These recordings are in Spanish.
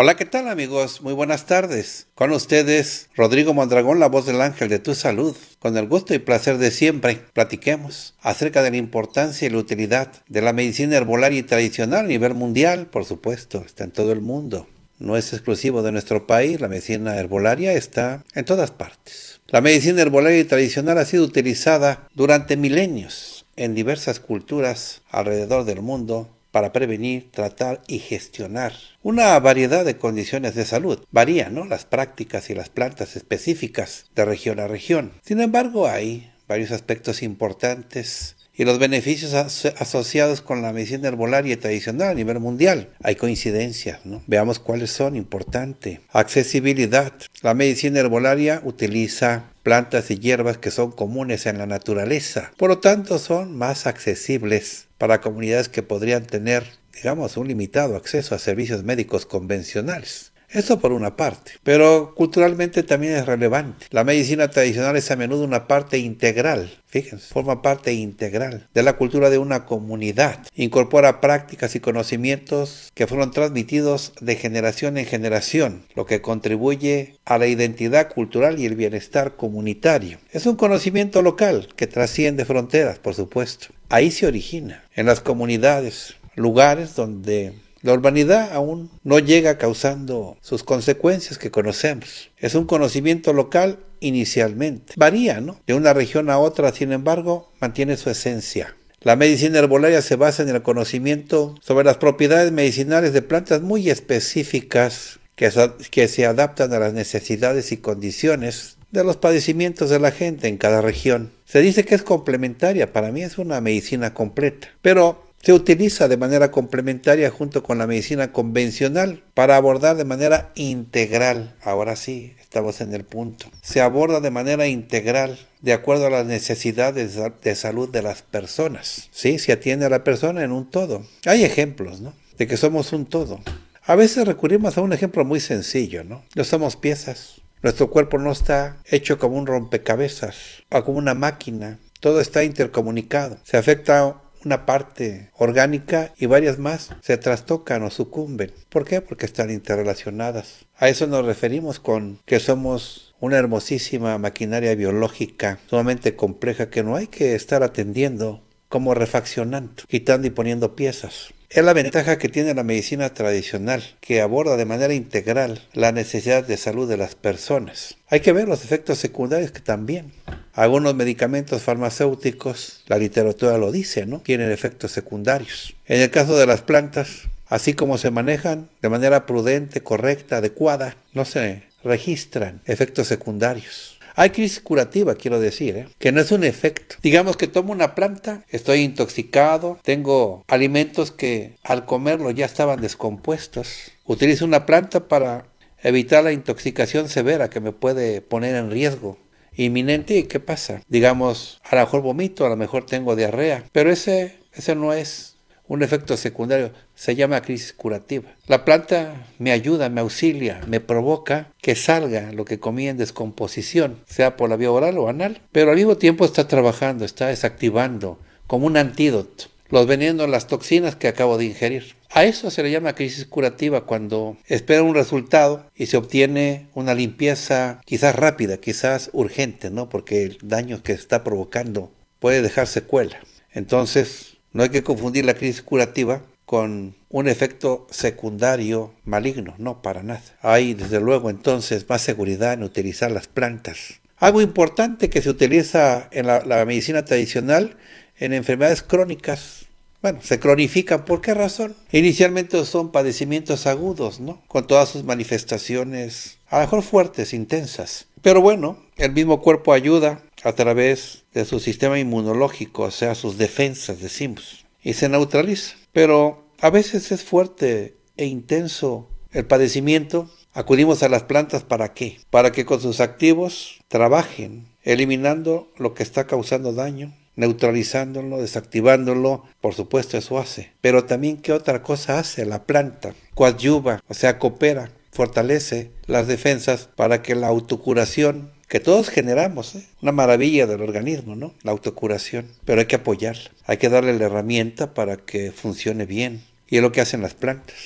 Hola, ¿qué tal amigos? Muy buenas tardes. Con ustedes, Rodrigo Mondragón, la voz del ángel de tu salud. Con el gusto y placer de siempre, platiquemos acerca de la importancia y la utilidad de la medicina herbolaria y tradicional a nivel mundial, por supuesto, está en todo el mundo. No es exclusivo de nuestro país, la medicina herbolaria está en todas partes. La medicina herbolaria y tradicional ha sido utilizada durante milenios en diversas culturas alrededor del mundo para prevenir, tratar y gestionar una variedad de condiciones de salud. Varían ¿no? las prácticas y las plantas específicas de región a región. Sin embargo, hay varios aspectos importantes y los beneficios asociados con la medicina herbolaria tradicional a nivel mundial. Hay coincidencias, ¿no? Veamos cuáles son, importantes. Accesibilidad. La medicina herbolaria utiliza plantas y hierbas que son comunes en la naturaleza, por lo tanto son más accesibles para comunidades que podrían tener digamos, un limitado acceso a servicios médicos convencionales. Eso por una parte, pero culturalmente también es relevante. La medicina tradicional es a menudo una parte integral, fíjense, forma parte integral de la cultura de una comunidad. Incorpora prácticas y conocimientos que fueron transmitidos de generación en generación, lo que contribuye a la identidad cultural y el bienestar comunitario. Es un conocimiento local que trasciende fronteras, por supuesto. Ahí se origina, en las comunidades, lugares donde la urbanidad aún no llega causando sus consecuencias que conocemos. Es un conocimiento local inicialmente. Varía, ¿no? De una región a otra, sin embargo, mantiene su esencia. La medicina herbolaria se basa en el conocimiento sobre las propiedades medicinales de plantas muy específicas que, que se adaptan a las necesidades y condiciones de los padecimientos de la gente en cada región. Se dice que es complementaria, para mí es una medicina completa, pero se utiliza de manera complementaria junto con la medicina convencional para abordar de manera integral. Ahora sí, estamos en el punto. Se aborda de manera integral de acuerdo a las necesidades de salud de las personas. Sí, se atiende a la persona en un todo. Hay ejemplos, ¿no? De que somos un todo. A veces recurrimos a un ejemplo muy sencillo, ¿no? No somos piezas. Nuestro cuerpo no está hecho como un rompecabezas o como una máquina. Todo está intercomunicado. Se afecta una parte orgánica y varias más se trastocan o sucumben. ¿Por qué? Porque están interrelacionadas. A eso nos referimos con que somos una hermosísima maquinaria biológica sumamente compleja que no hay que estar atendiendo como refaccionando, quitando y poniendo piezas. Es la ventaja que tiene la medicina tradicional, que aborda de manera integral la necesidad de salud de las personas. Hay que ver los efectos secundarios que también algunos medicamentos farmacéuticos, la literatura lo dice, ¿no? Tienen efectos secundarios. En el caso de las plantas, así como se manejan de manera prudente, correcta, adecuada, no se registran efectos secundarios. Hay crisis curativa, quiero decir, ¿eh? que no es un efecto. Digamos que tomo una planta, estoy intoxicado, tengo alimentos que al comerlo ya estaban descompuestos. Utilizo una planta para evitar la intoxicación severa que me puede poner en riesgo inminente y qué pasa. Digamos, a lo mejor vomito, a lo mejor tengo diarrea, pero ese, ese no es un efecto secundario, se llama crisis curativa. La planta me ayuda, me auxilia, me provoca que salga lo que comí en descomposición, sea por la vía oral o anal, pero al mismo tiempo está trabajando, está desactivando como un antídoto los venenos, las toxinas que acabo de ingerir. A eso se le llama crisis curativa cuando espera un resultado y se obtiene una limpieza quizás rápida, quizás urgente, ¿no? Porque el daño que está provocando puede dejar secuela. Entonces, no hay que confundir la crisis curativa con un efecto secundario maligno, no, para nada. Hay desde luego entonces más seguridad en utilizar las plantas. Algo importante que se utiliza en la medicina tradicional en enfermedades crónicas bueno, se cronifican. ¿Por qué razón? Inicialmente son padecimientos agudos, ¿no? Con todas sus manifestaciones, a lo mejor fuertes, intensas. Pero bueno, el mismo cuerpo ayuda a través de su sistema inmunológico, o sea, sus defensas, decimos, y se neutraliza. Pero a veces es fuerte e intenso el padecimiento. Acudimos a las plantas para qué? Para que con sus activos trabajen, eliminando lo que está causando daño neutralizándolo, desactivándolo, por supuesto eso hace. Pero también qué otra cosa hace la planta, coadyuva, o sea, coopera, fortalece las defensas para que la autocuración que todos generamos, ¿eh? una maravilla del organismo, ¿no? La autocuración, pero hay que apoyarla, hay que darle la herramienta para que funcione bien. Y es lo que hacen las plantas.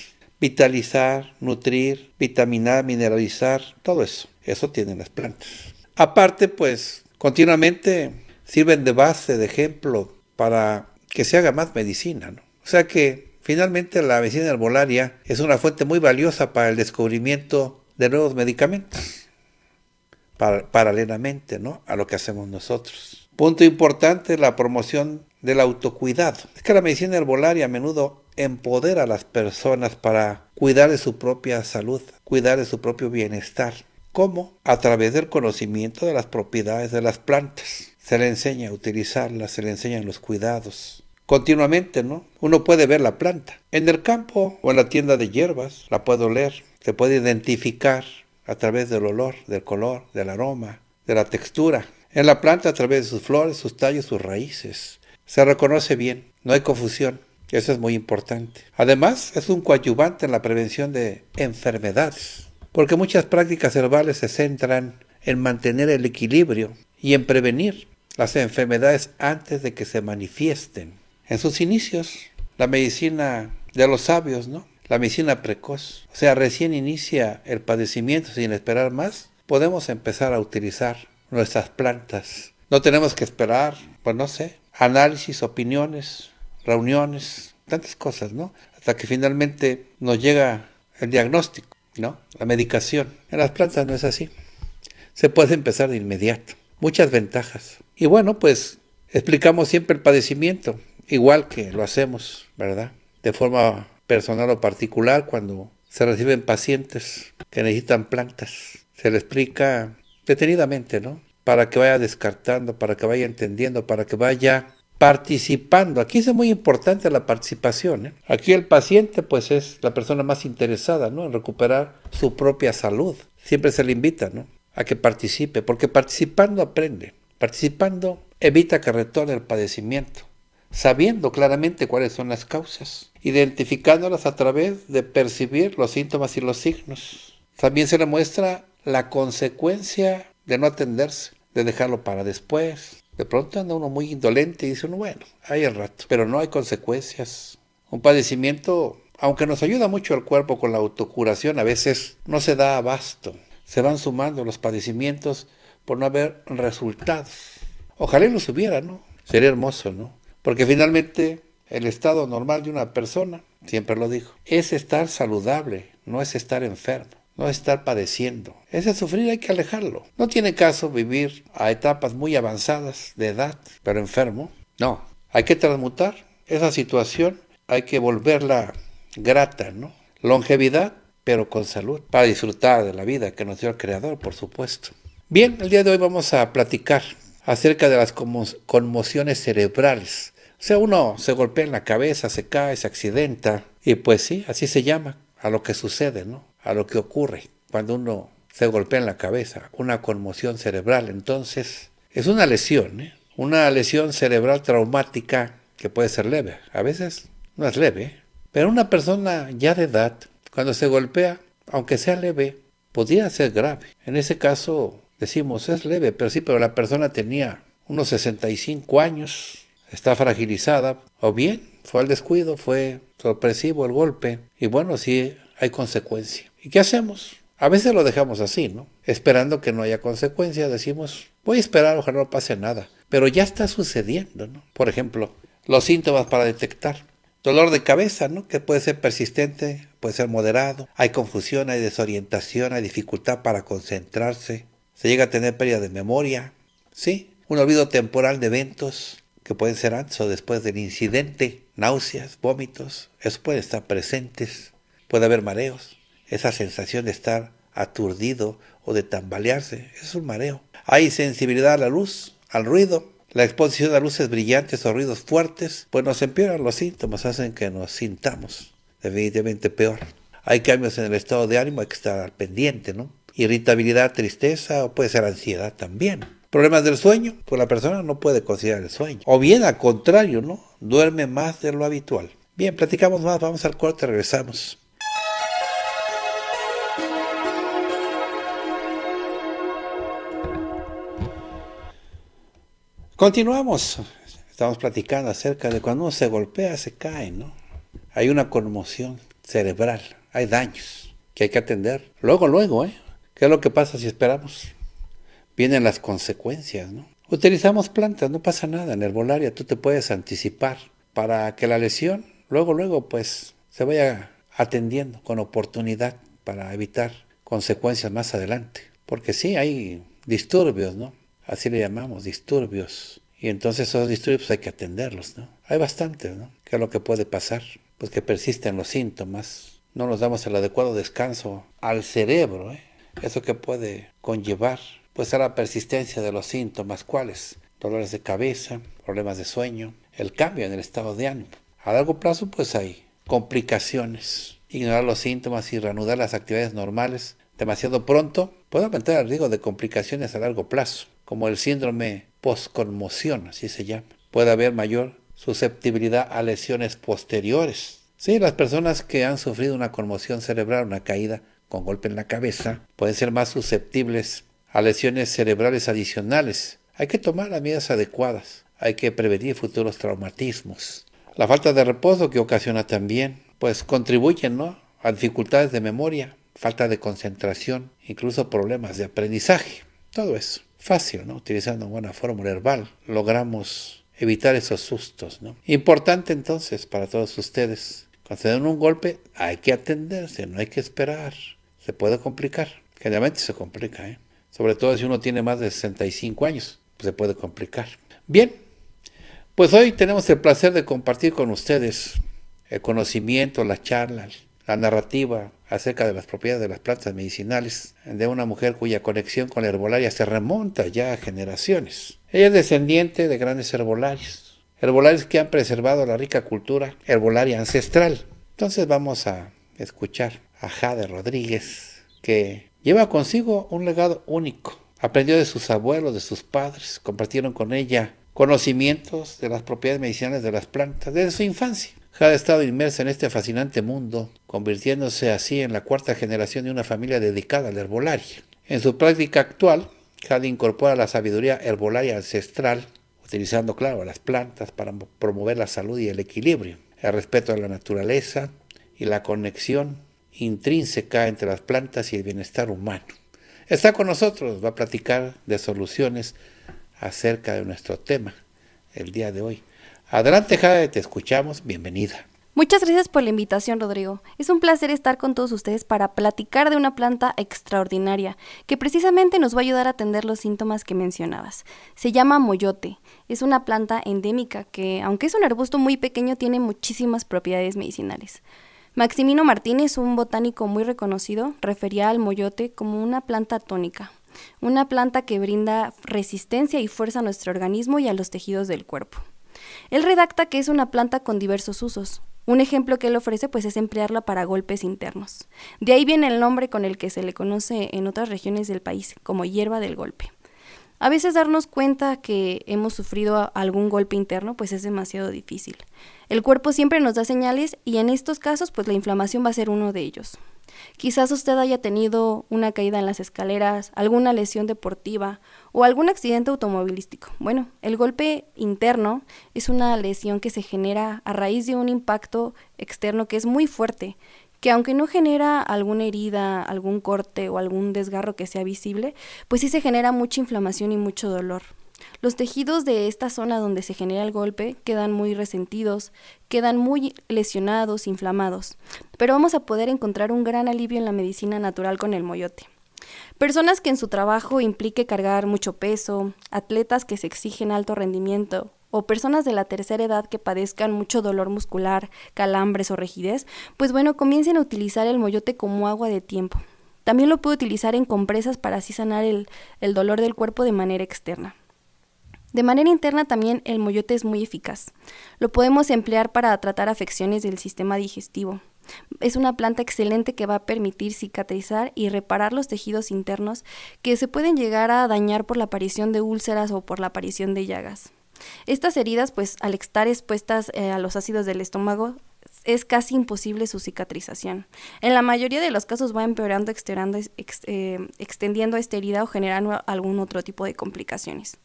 Vitalizar, nutrir, vitaminar, mineralizar, todo eso. Eso tienen las plantas. Aparte, pues continuamente sirven de base, de ejemplo, para que se haga más medicina. O sea que finalmente la medicina herbolaria es una fuente muy valiosa para el descubrimiento de nuevos medicamentos, paralelamente a lo que hacemos nosotros. Punto importante, la promoción del autocuidado. Es que la medicina herbolaria a menudo empodera a las personas para cuidar de su propia salud, cuidar de su propio bienestar. ¿Cómo? A través del conocimiento de las propiedades de las plantas se le enseña a utilizarla, se le enseñan los cuidados. Continuamente, ¿no? Uno puede ver la planta. En el campo o en la tienda de hierbas la puedo oler, se puede identificar a través del olor, del color, del aroma, de la textura. En la planta a través de sus flores, sus tallos, sus raíces. Se reconoce bien, no hay confusión. Eso es muy importante. Además, es un coadyuvante en la prevención de enfermedades, porque muchas prácticas herbales se centran en mantener el equilibrio y en prevenir las enfermedades antes de que se manifiesten. En sus inicios, la medicina de los sabios, ¿no? La medicina precoz. O sea, recién inicia el padecimiento sin esperar más. Podemos empezar a utilizar nuestras plantas. No tenemos que esperar, pues no sé, análisis, opiniones, reuniones, tantas cosas, ¿no? Hasta que finalmente nos llega el diagnóstico, ¿no? La medicación. En las plantas no es así. Se puede empezar de inmediato muchas ventajas. Y bueno, pues explicamos siempre el padecimiento, igual que lo hacemos, ¿verdad? De forma personal o particular cuando se reciben pacientes que necesitan plantas. Se le explica detenidamente, ¿no? Para que vaya descartando, para que vaya entendiendo, para que vaya participando. Aquí es muy importante la participación. ¿eh? Aquí el paciente pues es la persona más interesada ¿no? en recuperar su propia salud. Siempre se le invita, ¿no? a que participe, porque participando aprende, participando evita que retorne el padecimiento, sabiendo claramente cuáles son las causas, identificándolas a través de percibir los síntomas y los signos. También se le muestra la consecuencia de no atenderse, de dejarlo para después. De pronto anda uno muy indolente y dice uno, bueno, hay el rato, pero no hay consecuencias. Un padecimiento, aunque nos ayuda mucho el cuerpo con la autocuración, a veces no se da abasto se van sumando los padecimientos por no haber resultados. Ojalá los hubiera, ¿no? Sería hermoso, ¿no? Porque finalmente el estado normal de una persona, siempre lo dijo, es estar saludable, no es estar enfermo, no es estar padeciendo. Ese sufrir hay que alejarlo. No tiene caso vivir a etapas muy avanzadas de edad, pero enfermo. No, hay que transmutar esa situación, hay que volverla grata, ¿no? Longevidad pero con salud, para disfrutar de la vida que nos dio el Creador, por supuesto. Bien, el día de hoy vamos a platicar acerca de las conmociones cerebrales. O sea, uno se golpea en la cabeza, se cae, se accidenta, y pues sí, así se llama a lo que sucede, ¿no? A lo que ocurre cuando uno se golpea en la cabeza, una conmoción cerebral. Entonces, es una lesión, ¿eh? una lesión cerebral traumática que puede ser leve. A veces no es leve, ¿eh? pero una persona ya de edad cuando se golpea, aunque sea leve, podía ser grave. En ese caso, decimos, es leve, pero sí, pero la persona tenía unos 65 años, está fragilizada, o bien fue al descuido, fue sorpresivo el golpe, y bueno, sí hay consecuencia. ¿Y qué hacemos? A veces lo dejamos así, ¿no? Esperando que no haya consecuencia, decimos, voy a esperar, ojalá no pase nada. Pero ya está sucediendo, ¿no? Por ejemplo, los síntomas para detectar. Dolor de cabeza, ¿no? Que puede ser persistente, puede ser moderado, hay confusión, hay desorientación, hay dificultad para concentrarse, se llega a tener pérdida de memoria, ¿sí? Un olvido temporal de eventos que pueden ser antes o después del incidente, náuseas, vómitos, eso puede estar presentes, puede haber mareos, esa sensación de estar aturdido o de tambalearse, es un mareo. Hay sensibilidad a la luz, al ruido, la exposición a luces brillantes o ruidos fuertes, pues nos empeoran los síntomas, hacen que nos sintamos definitivamente peor. Hay cambios en el estado de ánimo, hay que estar pendiente, ¿no? Irritabilidad, tristeza o puede ser ansiedad también. Problemas del sueño, pues la persona no puede considerar el sueño. O bien al contrario, ¿no? Duerme más de lo habitual. Bien, platicamos más, vamos al cuarto, regresamos. Continuamos. Estamos platicando acerca de cuando uno se golpea, se cae, ¿no? hay una conmoción cerebral, hay daños que hay que atender. Luego, luego, ¿eh? ¿Qué es lo que pasa si esperamos? Vienen las consecuencias, ¿no? Utilizamos plantas, no pasa nada. En herbolaria tú te puedes anticipar para que la lesión luego, luego, pues se vaya atendiendo con oportunidad para evitar consecuencias más adelante. Porque sí, hay disturbios, ¿no? Así le llamamos, disturbios. Y entonces esos disturbios hay que atenderlos, ¿no? Hay bastantes, ¿no? ¿Qué es lo que puede pasar? pues que persisten los síntomas, no nos damos el adecuado descanso al cerebro, ¿eh? eso que puede conllevar pues a la persistencia de los síntomas, ¿cuáles? Dolores de cabeza, problemas de sueño, el cambio en el estado de ánimo. A largo plazo pues hay complicaciones. Ignorar los síntomas y reanudar las actividades normales demasiado pronto puede aumentar el riesgo de complicaciones a largo plazo, como el síndrome postconmoción, así se llama. Puede haber mayor susceptibilidad a lesiones posteriores. Sí, las personas que han sufrido una conmoción cerebral, una caída con golpe en la cabeza, pueden ser más susceptibles a lesiones cerebrales adicionales. Hay que tomar las medidas adecuadas, hay que prevenir futuros traumatismos. La falta de reposo que ocasiona también, pues contribuyen ¿no? a dificultades de memoria, falta de concentración, incluso problemas de aprendizaje. Todo eso. Fácil, ¿no? Utilizando una buena fórmula herbal, logramos evitar esos sustos. ¿no? Importante entonces para todos ustedes, cuando se den un golpe hay que atenderse, no hay que esperar. Se puede complicar, generalmente se complica, ¿eh? sobre todo si uno tiene más de 65 años, pues se puede complicar. Bien, pues hoy tenemos el placer de compartir con ustedes el conocimiento, las charlas, la narrativa acerca de las propiedades de las plantas medicinales de una mujer cuya conexión con la herbolaria se remonta ya a generaciones. Ella es descendiente de grandes herbolarios, herbolarios que han preservado la rica cultura herbolaria ancestral. Entonces vamos a escuchar a Jade Rodríguez, que lleva consigo un legado único. Aprendió de sus abuelos, de sus padres, compartieron con ella conocimientos de las propiedades medicinales de las plantas desde su infancia. Jade ha estado inmersa en este fascinante mundo, convirtiéndose así en la cuarta generación de una familia dedicada al la herbolaria. En su práctica actual, Jade incorpora la sabiduría herbolaria ancestral, utilizando, claro, las plantas para promover la salud y el equilibrio, el respeto a la naturaleza y la conexión intrínseca entre las plantas y el bienestar humano. Está con nosotros, va a platicar de soluciones acerca de nuestro tema el día de hoy. Adelante, Jade, te escuchamos. Bienvenida. Muchas gracias por la invitación, Rodrigo. Es un placer estar con todos ustedes para platicar de una planta extraordinaria que precisamente nos va a ayudar a atender los síntomas que mencionabas. Se llama moyote. Es una planta endémica que, aunque es un arbusto muy pequeño, tiene muchísimas propiedades medicinales. Maximino Martínez, un botánico muy reconocido, refería al moyote como una planta tónica, una planta que brinda resistencia y fuerza a nuestro organismo y a los tejidos del cuerpo. Él redacta que es una planta con diversos usos. Un ejemplo que él ofrece pues es emplearla para golpes internos. De ahí viene el nombre con el que se le conoce en otras regiones del país como hierba del golpe. A veces darnos cuenta que hemos sufrido algún golpe interno pues es demasiado difícil. El cuerpo siempre nos da señales y en estos casos pues la inflamación va a ser uno de ellos. Quizás usted haya tenido una caída en las escaleras, alguna lesión deportiva o algún accidente automovilístico. Bueno, el golpe interno es una lesión que se genera a raíz de un impacto externo que es muy fuerte, que aunque no genera alguna herida, algún corte o algún desgarro que sea visible, pues sí se genera mucha inflamación y mucho dolor. Los tejidos de esta zona donde se genera el golpe quedan muy resentidos, quedan muy lesionados, inflamados, pero vamos a poder encontrar un gran alivio en la medicina natural con el moyote. Personas que en su trabajo implique cargar mucho peso, atletas que se exigen alto rendimiento o personas de la tercera edad que padezcan mucho dolor muscular, calambres o rigidez, pues bueno, comiencen a utilizar el moyote como agua de tiempo. También lo puedo utilizar en compresas para así sanar el, el dolor del cuerpo de manera externa. De manera interna también el moyote es muy eficaz. Lo podemos emplear para tratar afecciones del sistema digestivo, es una planta excelente que va a permitir cicatrizar y reparar los tejidos internos que se pueden llegar a dañar por la aparición de úlceras o por la aparición de llagas. Estas heridas, pues al estar expuestas eh, a los ácidos del estómago, es casi imposible su cicatrización. En la mayoría de los casos va empeorando, eh, extendiendo esta herida o generando algún otro tipo de complicaciones.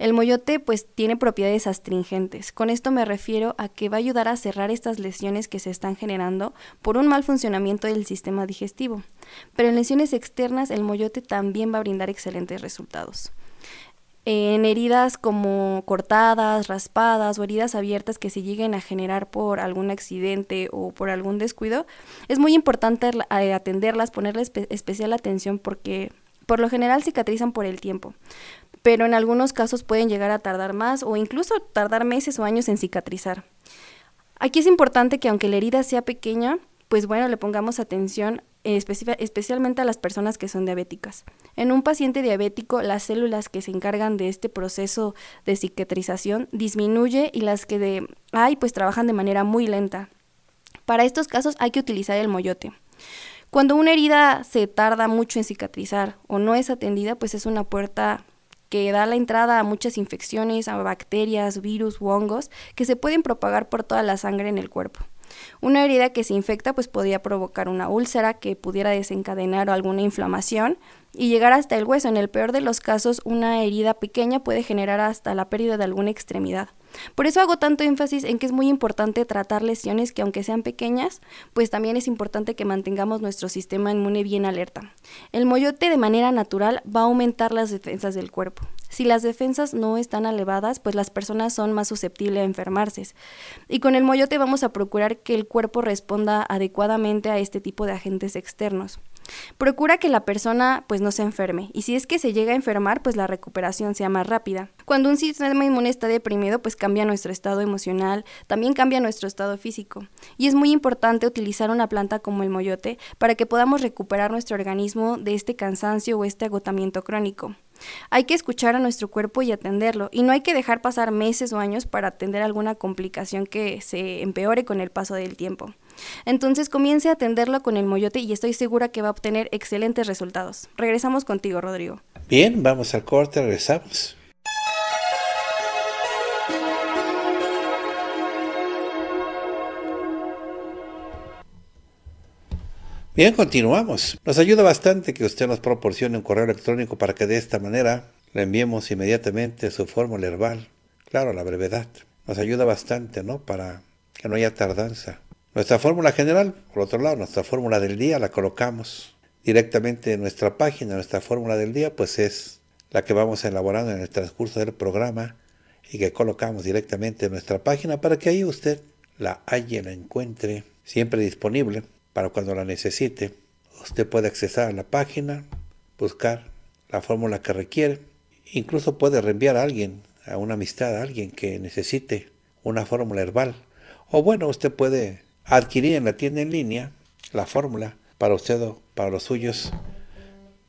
El moyote pues tiene propiedades astringentes. Con esto me refiero a que va a ayudar a cerrar estas lesiones que se están generando por un mal funcionamiento del sistema digestivo. Pero en lesiones externas el moyote también va a brindar excelentes resultados. En heridas como cortadas, raspadas o heridas abiertas que se lleguen a generar por algún accidente o por algún descuido, es muy importante eh, atenderlas, ponerles especial atención porque por lo general cicatrizan por el tiempo pero en algunos casos pueden llegar a tardar más o incluso tardar meses o años en cicatrizar. Aquí es importante que aunque la herida sea pequeña, pues bueno, le pongamos atención especialmente a las personas que son diabéticas. En un paciente diabético, las células que se encargan de este proceso de cicatrización disminuye y las que de hay pues trabajan de manera muy lenta. Para estos casos hay que utilizar el moyote. Cuando una herida se tarda mucho en cicatrizar o no es atendida, pues es una puerta que da la entrada a muchas infecciones, a bacterias, virus u hongos que se pueden propagar por toda la sangre en el cuerpo. Una herida que se infecta pues podría provocar una úlcera que pudiera desencadenar alguna inflamación y llegar hasta el hueso. En el peor de los casos, una herida pequeña puede generar hasta la pérdida de alguna extremidad. Por eso hago tanto énfasis en que es muy importante tratar lesiones que aunque sean pequeñas, pues también es importante que mantengamos nuestro sistema inmune bien alerta. El moyote de manera natural va a aumentar las defensas del cuerpo. Si las defensas no están elevadas, pues las personas son más susceptibles a enfermarse. Y con el moyote vamos a procurar que el cuerpo responda adecuadamente a este tipo de agentes externos. Procura que la persona pues no se enferme y si es que se llega a enfermar pues la recuperación sea más rápida. Cuando un sistema inmune está deprimido pues cambia nuestro estado emocional, también cambia nuestro estado físico y es muy importante utilizar una planta como el moyote para que podamos recuperar nuestro organismo de este cansancio o este agotamiento crónico. Hay que escuchar a nuestro cuerpo y atenderlo, y no hay que dejar pasar meses o años para atender alguna complicación que se empeore con el paso del tiempo. Entonces comience a atenderlo con el moyote y estoy segura que va a obtener excelentes resultados. Regresamos contigo, Rodrigo. Bien, vamos al corte, regresamos. Bien, continuamos. Nos ayuda bastante que usted nos proporcione un correo electrónico para que de esta manera le enviemos inmediatamente su fórmula herbal. Claro, la brevedad. Nos ayuda bastante, ¿no? Para que no haya tardanza. Nuestra fórmula general, por otro lado, nuestra fórmula del día la colocamos directamente en nuestra página. Nuestra fórmula del día pues es la que vamos elaborando en el transcurso del programa y que colocamos directamente en nuestra página para que ahí usted la halle, la encuentre, siempre disponible para cuando la necesite. Usted puede accesar a la página, buscar la fórmula que requiere, incluso puede reenviar a alguien, a una amistad, a alguien que necesite una fórmula herbal. O bueno, usted puede adquirir en la tienda en línea la fórmula para usted o para los suyos,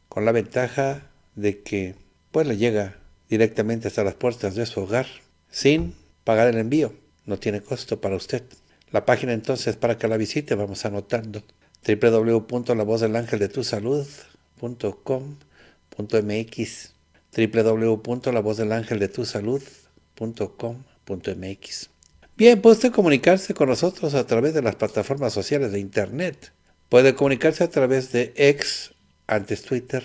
con la ventaja de que pues le llega directamente hasta las puertas de su hogar sin pagar el envío. No tiene costo para usted. La página entonces para que la visite vamos anotando www.lavozdelangeldetusalud.com.mx www.lavozdelangeldetusalud.com.mx Bien, puede usted comunicarse con nosotros a través de las plataformas sociales de Internet. Puede comunicarse a través de ex, antes Twitter,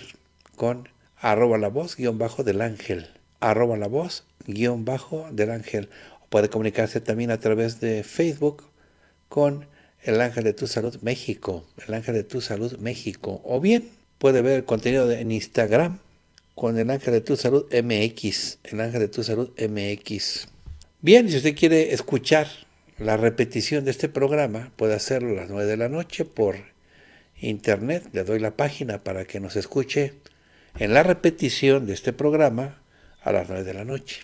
con arroba la voz guión bajo del ángel. Arroba la voz guión bajo del ángel. Puede comunicarse también a través de Facebook con el ángel de tu salud México. El ángel de tu salud México. O bien puede ver el contenido en Instagram con el ángel de tu salud MX. El ángel de tu salud MX. Bien, si usted quiere escuchar la repetición de este programa, puede hacerlo a las 9 de la noche por internet. Le doy la página para que nos escuche en la repetición de este programa a las 9 de la noche.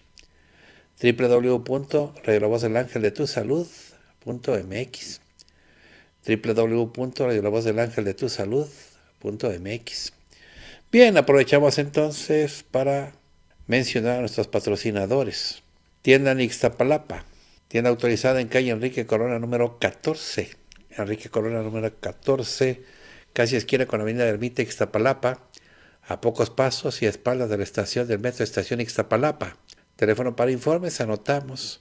www.radiovozdelangeldetusalud.mx www.radiovozdelangeldetusalud.mx Bien, aprovechamos entonces para mencionar a nuestros patrocinadores. Tienda en Ixtapalapa. Tienda autorizada en calle Enrique Corona número 14. Enrique Corona número 14, casi esquina con la avenida Ermita Ixtapalapa, a pocos pasos y a espaldas de la estación del metro Estación Ixtapalapa. Teléfono para informes, anotamos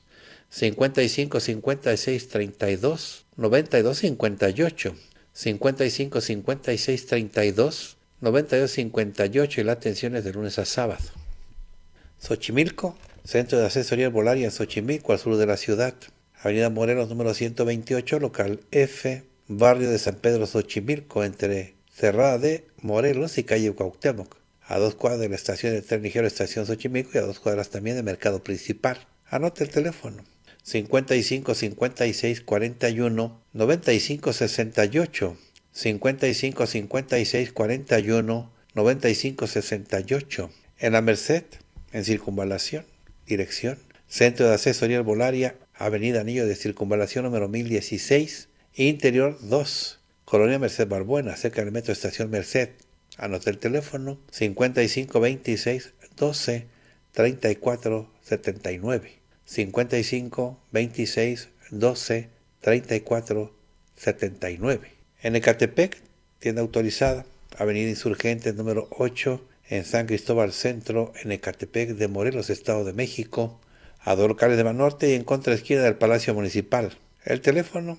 55 56 32 92 58. 55 56 32 92 58 y la atención es de lunes a sábado. Xochimilco, Centro de Asesoría Herbolaria en Xochimilco, al sur de la ciudad. Avenida Morelos, número 128, local F, barrio de San Pedro Xochimilco, entre Cerrada de Morelos y calle Cuauhtémoc. A dos cuadras de la estación de tren ligero Estación Xochimilco y a dos cuadras también de Mercado Principal. Anote el teléfono. 55 56 41 95 68 55 56 41 95 68 en la Merced en circunvalación Dirección. Centro de Asesoría Volaria, Avenida Anillo de Circunvalación número 1016, Interior 2, Colonia Merced Barbuena, cerca del Metro Estación Merced. Anote el teléfono 5526 12 34 79. 55 26 12 34 79. En Ecatepec, tienda autorizada, Avenida Insurgente, número 8, en San Cristóbal Centro, en Ecatepec de Morelos, Estado de México, a dos locales de Banorte y en contra esquina del Palacio Municipal. El teléfono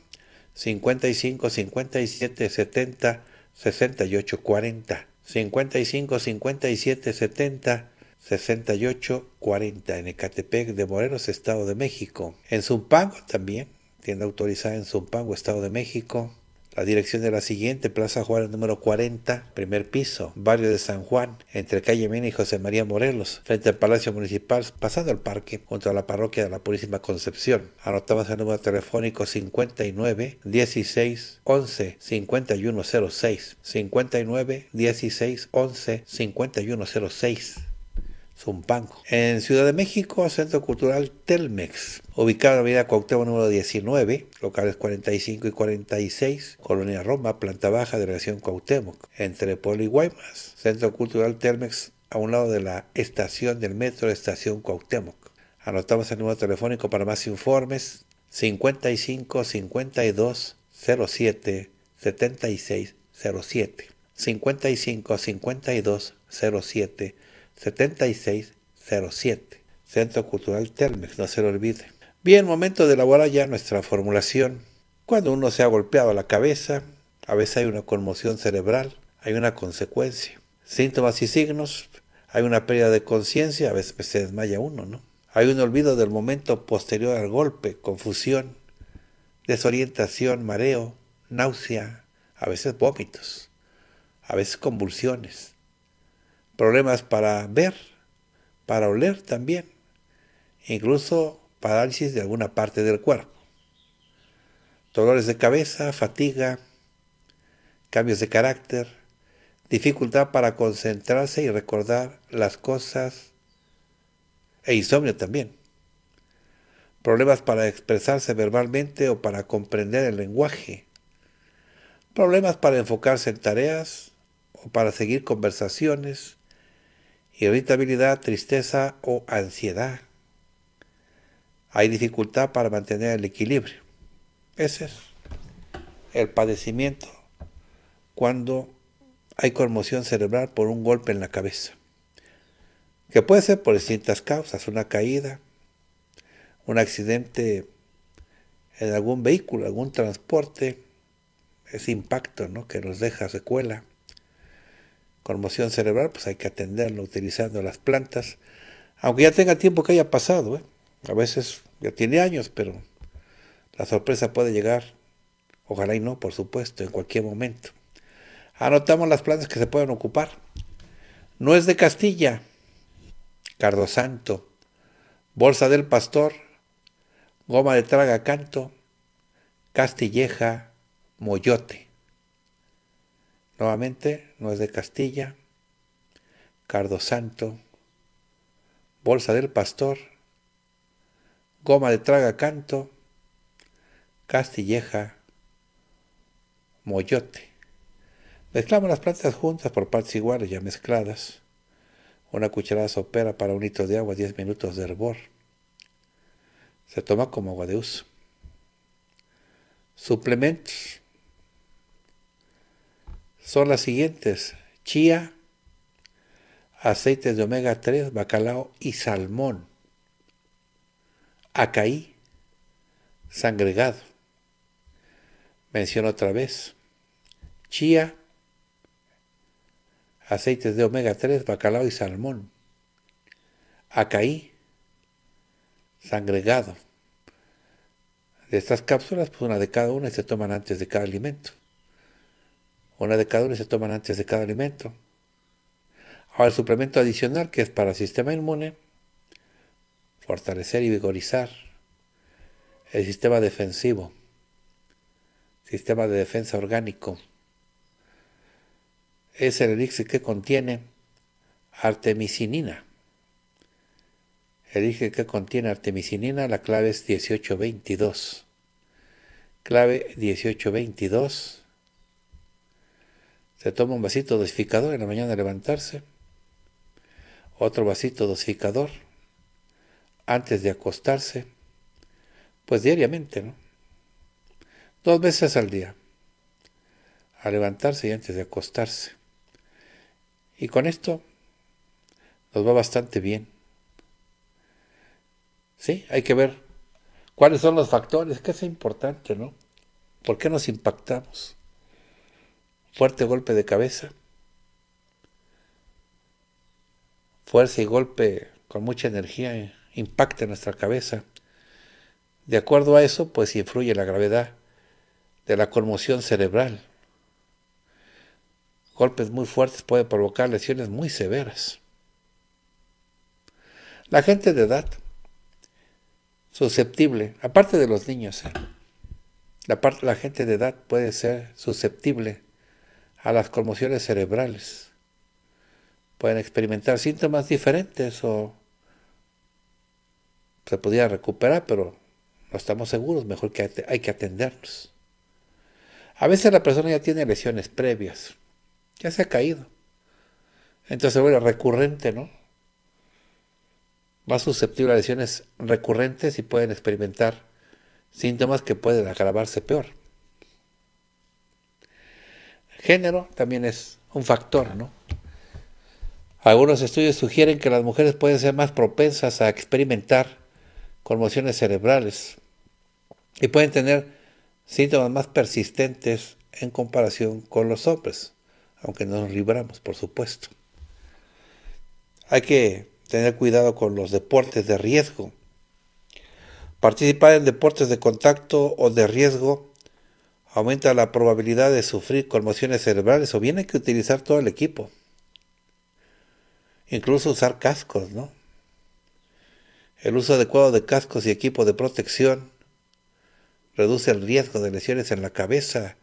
55 57 70 68 40. 55 57 70 68 40 en Ecatepec de Morelos, Estado de México. En Zumpango también, tienda autorizada en Zumpango, Estado de México. La dirección de la siguiente, Plaza Juárez número 40, primer piso, barrio de San Juan, entre calle Mena y José María Morelos, frente al Palacio Municipal, pasando el parque, junto a la parroquia de la Purísima Concepción. Anotamos el número telefónico 59 16 11 5106. 59 16 11 5106 banco En Ciudad de México, Centro Cultural Telmex, ubicado en la avenida Cuauhtémoc número 19, locales 45 y 46, Colonia Roma, planta baja de la relación Cuauhtémoc, entre Puebla y Guaymas. Centro Cultural Telmex a un lado de la estación del metro Estación Cuauhtémoc. Anotamos el número telefónico para más informes 55 52 07 76 07 55 52 07 7607, Centro Cultural Telmex, no se lo olvide. Bien, momento de elaborar ya nuestra formulación. Cuando uno se ha golpeado la cabeza, a veces hay una conmoción cerebral, hay una consecuencia. Síntomas y signos, hay una pérdida de conciencia, a veces se desmaya uno, ¿no? Hay un olvido del momento posterior al golpe, confusión, desorientación, mareo, náusea, a veces vómitos, a veces convulsiones problemas para ver, para oler también, incluso parálisis de alguna parte del cuerpo, dolores de cabeza, fatiga, cambios de carácter, dificultad para concentrarse y recordar las cosas e insomnio también, problemas para expresarse verbalmente o para comprender el lenguaje, problemas para enfocarse en tareas o para seguir conversaciones, irritabilidad, tristeza o ansiedad. Hay dificultad para mantener el equilibrio. Ese es el padecimiento cuando hay conmoción cerebral por un golpe en la cabeza, que puede ser por distintas causas, una caída, un accidente en algún vehículo, algún transporte, ese impacto ¿no? que nos deja secuela, conmoción cerebral, pues hay que atenderlo utilizando las plantas, aunque ya tenga tiempo que haya pasado, ¿eh? a veces ya tiene años, pero la sorpresa puede llegar, ojalá y no, por supuesto, en cualquier momento. Anotamos las plantas que se pueden ocupar. No es de Castilla, cardosanto, bolsa del pastor, goma de traga canto, castilleja, moyote. Nuevamente, Nuez de Castilla, Cardo Santo, Bolsa del Pastor, Goma de Traga Canto, Castilleja, Moyote. Mezclamos las plantas juntas por partes iguales ya mezcladas. Una cucharada sopera para un litro de agua, 10 minutos de hervor. Se toma como agua de uso. Suplementos son las siguientes. Chía, aceites de omega 3, bacalao y salmón. Acaí, sangregado. Menciono otra vez. Chía, aceites de omega 3, bacalao y salmón. Acaí, sangregado. De estas cápsulas, pues una de cada una se toman antes de cada alimento. Una de cada una se toman antes de cada alimento. Ahora el suplemento adicional que es para el sistema inmune, fortalecer y vigorizar el sistema defensivo, sistema de defensa orgánico. Es el elixir que contiene artemisinina. El elixir que contiene artemisinina, la clave es 1822. Clave 1822 se toma un vasito dosificador en la mañana de levantarse, otro vasito dosificador antes de acostarse, pues diariamente, ¿no? Dos veces al día, a levantarse y antes de acostarse. Y con esto nos va bastante bien. Sí, hay que ver cuáles son los factores, que es importante, ¿no? ¿Por qué nos impactamos? fuerte golpe de cabeza, fuerza y golpe con mucha energía eh, impacta en nuestra cabeza. De acuerdo a eso, pues influye la gravedad de la conmoción cerebral. Golpes muy fuertes pueden provocar lesiones muy severas. La gente de edad susceptible, aparte de los niños, eh, la, la gente de edad puede ser susceptible a las conmociones cerebrales. Pueden experimentar síntomas diferentes o se podrían recuperar, pero no estamos seguros, mejor que hay que atendernos. A veces la persona ya tiene lesiones previas, ya se ha caído. Entonces vuelve bueno, recurrente, ¿no? Más susceptible a lesiones recurrentes y pueden experimentar síntomas que pueden agravarse peor género también es un factor, ¿no? Algunos estudios sugieren que las mujeres pueden ser más propensas a experimentar conmociones cerebrales y pueden tener síntomas más persistentes en comparación con los hombres, aunque no nos libramos, por supuesto. Hay que tener cuidado con los deportes de riesgo. Participar en deportes de contacto o de riesgo aumenta la probabilidad de sufrir conmociones cerebrales o bien hay que utilizar todo el equipo. Incluso usar cascos, ¿no? El uso adecuado de cascos y equipo de protección reduce el riesgo de lesiones en la cabeza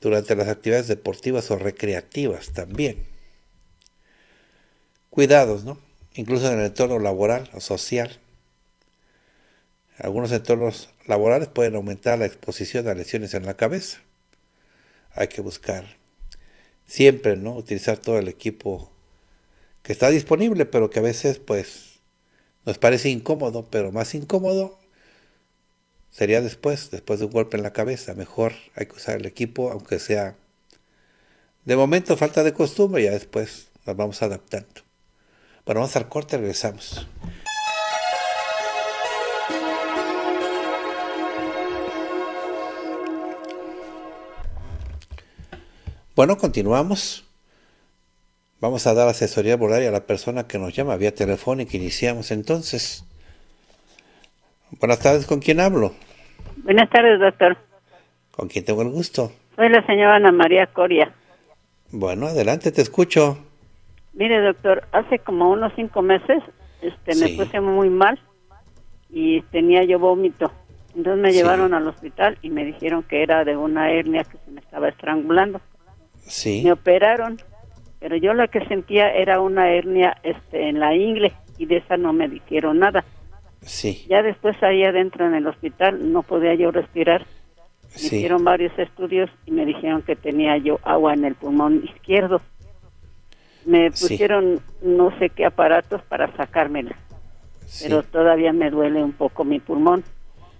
durante las actividades deportivas o recreativas también. Cuidados, ¿no? Incluso en el entorno laboral o social. Algunos entornos laborales pueden aumentar la exposición a lesiones en la cabeza. Hay que buscar siempre, ¿no? Utilizar todo el equipo que está disponible, pero que a veces, pues, nos parece incómodo, pero más incómodo sería después, después de un golpe en la cabeza. Mejor hay que usar el equipo, aunque sea de momento falta de costumbre, ya después nos vamos adaptando. Bueno, vamos al corte, regresamos. Bueno, continuamos. Vamos a dar asesoría volaria a la persona que nos llama vía telefónica. Iniciamos entonces. Buenas tardes, ¿con quién hablo? Buenas tardes, doctor. ¿Con quién tengo el gusto? Soy la señora Ana María Coria. Bueno, adelante, te escucho. Mire, doctor, hace como unos cinco meses este, me puse muy mal y tenía yo vómito. Entonces me llevaron al hospital y me dijeron que era de una hernia que se me estaba estrangulando. Sí. Me operaron, pero yo lo que sentía era una hernia este, en la ingle y de esa no me dijeron nada. Sí. Ya después ahí adentro en el hospital no podía yo respirar. Me hicieron varios estudios y me dijeron que tenía yo agua en el pulmón izquierdo. Me pusieron no sé qué aparatos para sacármela. Pero todavía me duele un poco mi pulmón.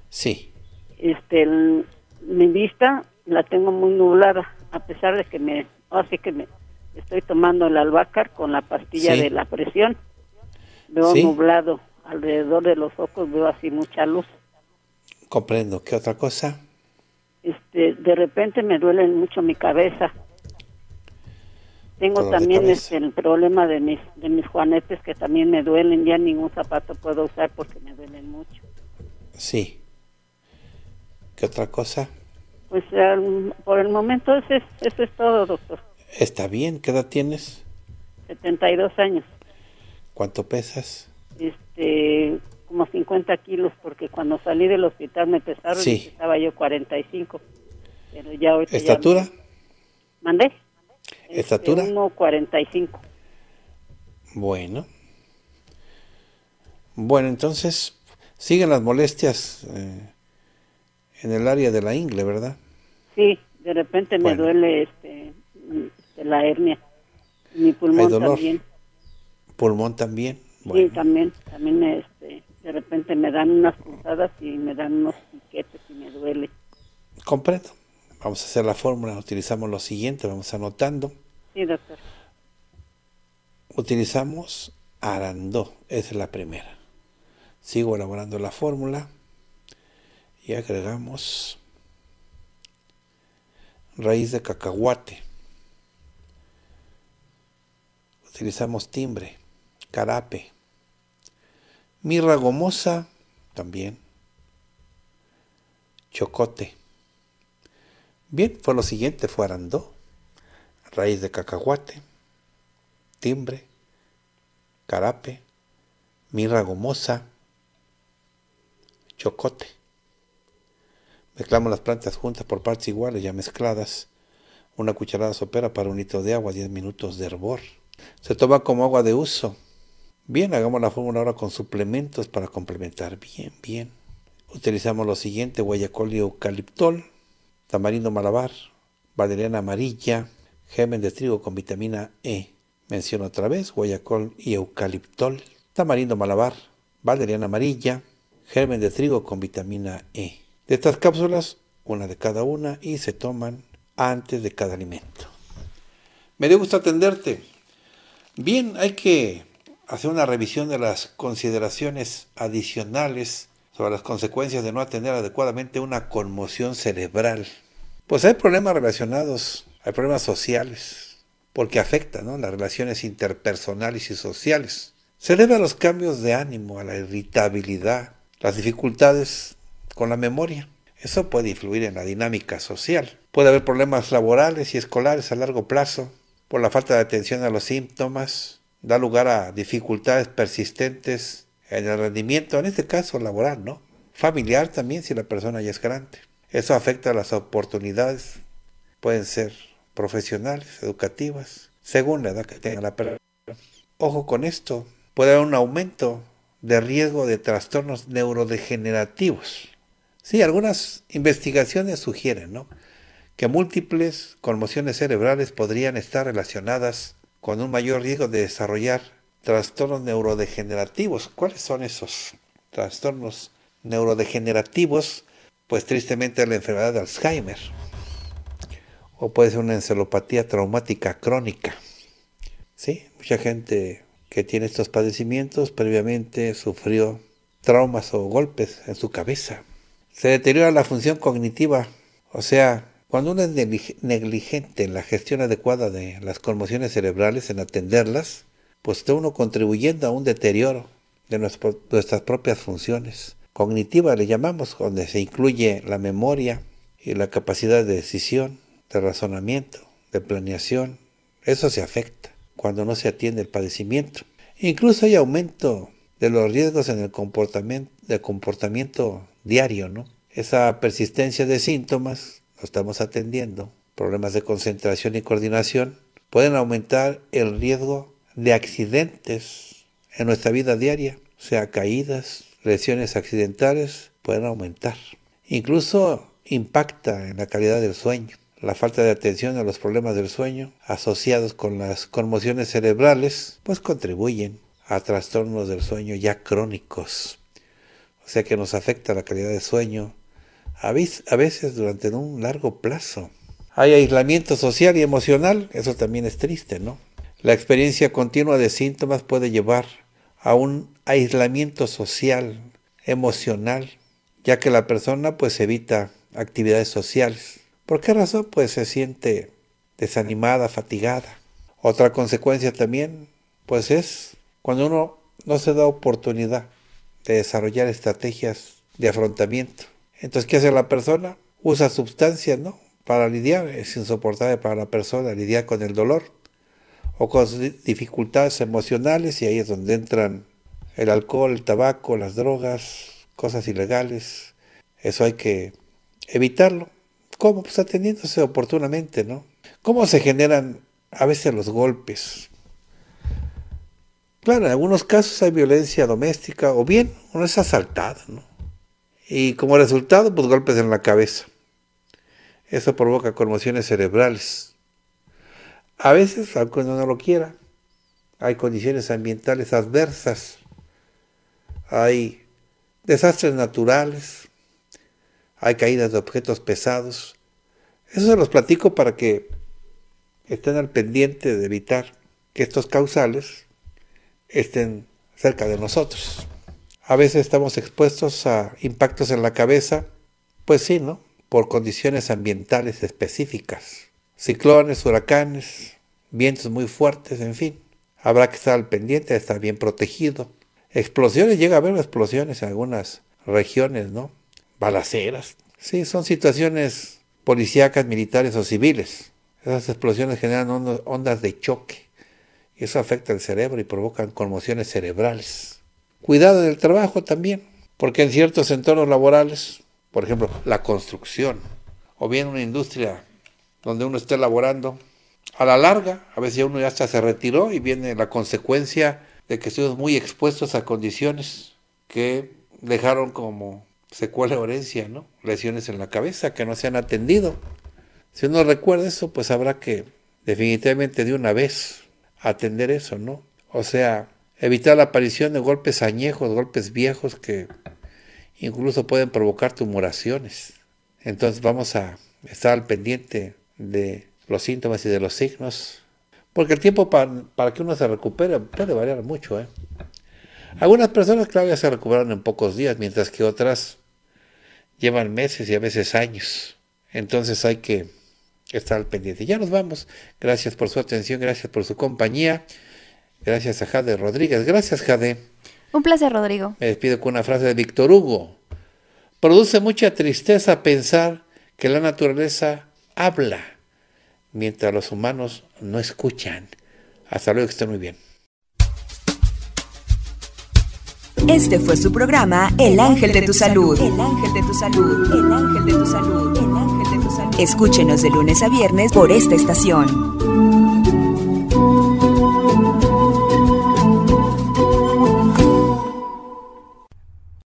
Sí. Este, mi vista la tengo muy nublada a pesar de que me, que me estoy tomando el albácar con la pastilla de la presión, veo nublado alrededor de los ojos, veo así mucha luz. Comprendo. ¿Qué otra cosa? Este, de repente me duele mucho mi cabeza. Tengo también Este, el problema de mis de mis juanetes que también me duelen, ya ningún zapato puedo usar porque me duelen mucho. Sí. ¿Qué otra cosa? Pues em, por el momento eso es, todo, doctor. Está bien, ¿qué edad tienes? 72 años. ¿Cuánto pesas? Este, como 50 kilos, porque cuando salí del hospital me pesaron y estaba yo 45. Pero ya ¿Estatura? ¿Mandé? Este, ¿Estatura? Este, 45. Bueno. Bueno, entonces siguen las molestias. Eh en el área de la ingle, ¿verdad? Sí, de repente me duele este, la hernia. Mi pulmón también. Pulmón también. Sí, también, este, de repente me dan unas puntadas y me dan unos piquetes y me duele. Comprendo. Vamos a hacer la fórmula, utilizamos lo siguiente, vamos anotando. Sí, doctor. Utilizamos arandó, esa es la primera. Sigo elaborando la fórmula y agregamos raíz de cacahuate. Utilizamos timbre, carape, mirra gomosa también, chocote. Bien, fue lo siguiente, fue arandó, raíz de cacahuate, timbre, carape, mirra gomosa, chocote. Mezclamos las plantas juntas por partes iguales, ya mezcladas. Una cucharada sopera para un litro de agua, 10 minutos de hervor. Se toma como agua de uso. Bien, hagamos la fórmula ahora con suplementos para complementar. Bien, bien. Utilizamos lo siguiente, guayacol y eucaliptol, tamarindo malabar, valeriana amarilla, germen de trigo con vitamina E. Menciono otra vez, guayacol y eucaliptol, tamarindo malabar, valeriana amarilla, germen de trigo con vitamina E de estas cápsulas, una de cada una, y se toman antes de cada alimento. Me dio gusto atenderte. Bien, hay que hacer una revisión de las consideraciones adicionales sobre las consecuencias de no atender adecuadamente una conmoción cerebral. Pues hay problemas relacionados, hay problemas sociales, porque afectan ¿no? las relaciones interpersonales y sociales. Se debe a los cambios de ánimo, a la irritabilidad, las dificultades con la memoria. Eso puede influir en la dinámica social. Puede haber problemas laborales y escolares a largo plazo por la falta de atención a los síntomas. Da lugar a dificultades persistentes en el rendimiento, en este caso laboral, ¿no? Familiar también si la persona ya es grande. Eso afecta a las oportunidades. Pueden ser profesionales, educativas, según la edad que tenga la persona. Ojo con esto, puede haber un aumento de riesgo de trastornos neurodegenerativos Sí, algunas investigaciones sugieren que múltiples conmociones cerebrales podrían estar relacionadas con un mayor riesgo de desarrollar trastornos neurodegenerativos. ¿Cuáles son esos trastornos neurodegenerativos? Pues tristemente la enfermedad de Alzheimer o puede ser una encelopatía traumática crónica. Sí, mucha gente que tiene estos padecimientos previamente sufrió traumas o golpes en su cabeza se deteriora la función cognitiva, o sea, cuando uno es negligente en la gestión adecuada de las conmociones cerebrales, en atenderlas, pues está uno contribuyendo a un deterioro de nuestras propias funciones. Cognitiva le llamamos, donde se incluye la memoria y la capacidad de decisión, de razonamiento, de planeación. Eso se afecta cuando no se atiende el padecimiento. Incluso hay aumento de los riesgos en el comportamiento, comportamiento diario, ¿no? Esa persistencia de síntomas, lo estamos atendiendo, problemas de concentración y coordinación, pueden aumentar el riesgo de accidentes en nuestra vida diaria, o sea, caídas, lesiones accidentales, pueden aumentar. Incluso impacta en la calidad del sueño. La falta de atención a los problemas del sueño asociados con las conmociones cerebrales, pues contribuyen a trastornos del sueño ya crónicos. O sea que nos afecta la calidad del sueño, a veces durante un largo plazo. Hay aislamiento social y emocional, eso también es triste, ¿no? La experiencia continua de síntomas puede llevar a un aislamiento social, emocional, ya que la persona pues evita actividades sociales. ¿Por qué razón? Pues se siente desanimada, fatigada. Otra consecuencia también pues es cuando uno no se da oportunidad de desarrollar estrategias de afrontamiento. Entonces, ¿qué hace la persona? Usa sustancias, ¿no? Para lidiar, es insoportable para la persona lidiar con el dolor o con sus dificultades emocionales y ahí es donde entran el alcohol, el tabaco, las drogas, cosas ilegales. Eso hay que evitarlo. ¿Cómo? Pues atendiéndose oportunamente, ¿no? ¿Cómo se generan a veces los golpes? Claro, en algunos casos hay violencia doméstica o bien uno es asaltado, ¿no? y como resultado, pues golpes en la cabeza. Eso provoca conmociones cerebrales. A veces, aunque uno no lo quiera, hay condiciones ambientales adversas, hay desastres naturales, hay caídas de objetos pesados. Eso se los platico para que estén al pendiente de evitar que estos causales estén cerca de nosotros a veces estamos expuestos a impactos en la cabeza, pues sí, ¿no? Por condiciones ambientales específicas. Ciclones, huracanes, vientos muy fuertes, en fin. Habrá que estar al pendiente, estar bien protegido. Explosiones, llega a haber explosiones en algunas regiones, ¿no? Balaceras. Sí, son situaciones policíacas, militares o civiles. Esas explosiones generan ondas de choque. Y eso afecta el cerebro y provocan conmociones cerebrales. Cuidado en trabajo también, porque en ciertos entornos laborales, por ejemplo, la construcción, o bien una industria donde uno esté laborando, a la larga, a veces uno ya hasta se retiró y viene la consecuencia de que estuvimos muy expuestos a condiciones que dejaron como secuela o ¿no? Lesiones en la cabeza que no se han atendido. Si uno recuerda eso, pues habrá que definitivamente de una vez atender eso, ¿no? O sea, evitar la aparición de golpes añejos, golpes viejos que incluso pueden provocar tumoraciones. Entonces vamos a estar al pendiente de los síntomas y de los signos, porque el tiempo para, que uno se recupere puede variar mucho. ¿eh? Algunas personas, claro, ya se recuperan en pocos días, mientras que otras llevan meses y a veces años. Entonces hay que estar al pendiente. Ya nos vamos. Gracias por su atención, gracias por su compañía. Gracias a Jade Rodríguez. Gracias, Jade. Un placer, Rodrigo. Me despido con una frase de Víctor Hugo. Produce mucha tristeza pensar que la naturaleza habla mientras los humanos no escuchan. Hasta luego, que estén muy bien. Este fue su programa El Ángel de tu Salud. El Ángel de tu Salud. El Ángel de tu Salud. El Ángel de tu Salud. Escúchenos de lunes a viernes por esta estación.